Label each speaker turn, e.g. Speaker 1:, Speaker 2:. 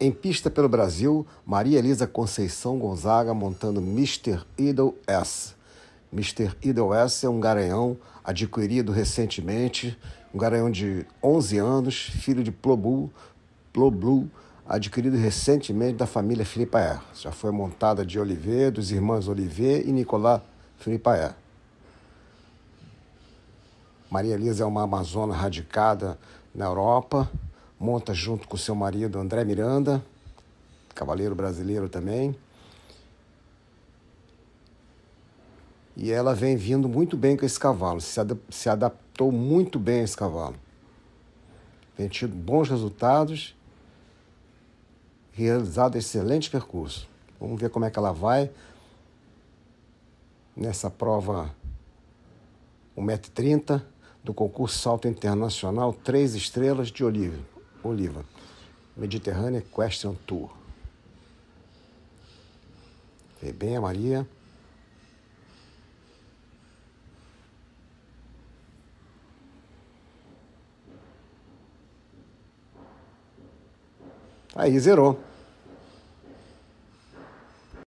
Speaker 1: Em pista pelo Brasil, Maria Elisa Conceição Gonzaga montando Mr. Idol S. Mr. Idol S é um garanhão adquirido recentemente, um garanhão de 11 anos, filho de Plobu, Ploblu, adquirido recentemente da família Filipaer. Já foi montada de Olivier, dos irmãos Olivier e Nicolas Filipaer. Maria Elisa é uma amazona radicada na Europa, monta junto com seu marido André Miranda, cavaleiro brasileiro também. E ela vem vindo muito bem com esse cavalo, se, ad se adaptou muito bem a esse cavalo. Tem tido bons resultados, realizado excelente percurso. Vamos ver como é que ela vai nessa prova 1,30m do concurso Salto Internacional Três Estrelas de Olívio. Oliva. Mediterrânea Question Tour. Vê bem a Maria. Aí zerou.